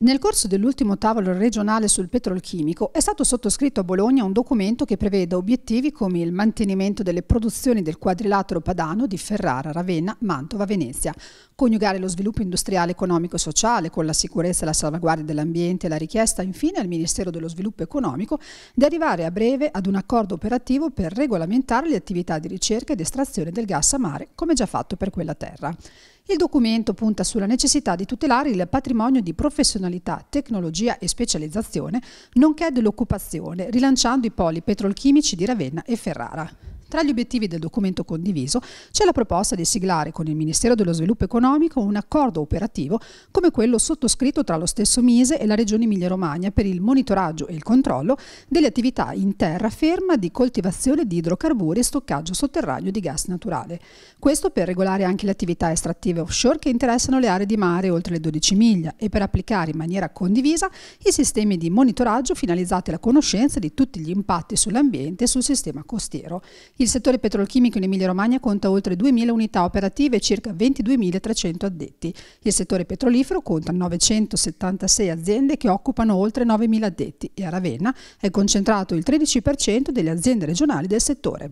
Nel corso dell'ultimo tavolo regionale sul petrolchimico è stato sottoscritto a Bologna un documento che prevede obiettivi come il mantenimento delle produzioni del quadrilatero padano di Ferrara, Ravenna, Mantova, Venezia, Coniugare lo sviluppo industriale, economico e sociale con la sicurezza e la salvaguardia dell'ambiente e la richiesta infine al Ministero dello Sviluppo Economico di arrivare a breve ad un accordo operativo per regolamentare le attività di ricerca ed estrazione del gas a mare, come già fatto per quella terra. Il documento punta sulla necessità di tutelare il patrimonio di professionalità, tecnologia e specializzazione, nonché dell'occupazione, rilanciando i poli petrolchimici di Ravenna e Ferrara. Tra gli obiettivi del documento condiviso c'è la proposta di siglare con il Ministero dello Sviluppo Economico un accordo operativo come quello sottoscritto tra lo stesso Mise e la Regione Emilia-Romagna per il monitoraggio e il controllo delle attività in terraferma di coltivazione di idrocarburi e stoccaggio sotterraneo di gas naturale. Questo per regolare anche le attività estrattive offshore che interessano le aree di mare oltre le 12 miglia e per applicare in maniera condivisa i sistemi di monitoraggio finalizzati alla conoscenza di tutti gli impatti sull'ambiente e sul sistema costiero. Il settore petrolchimico in Emilia-Romagna conta oltre 2.000 unità operative e circa 22.300 addetti. Il settore petrolifero conta 976 aziende che occupano oltre 9.000 addetti e a Ravenna è concentrato il 13% delle aziende regionali del settore.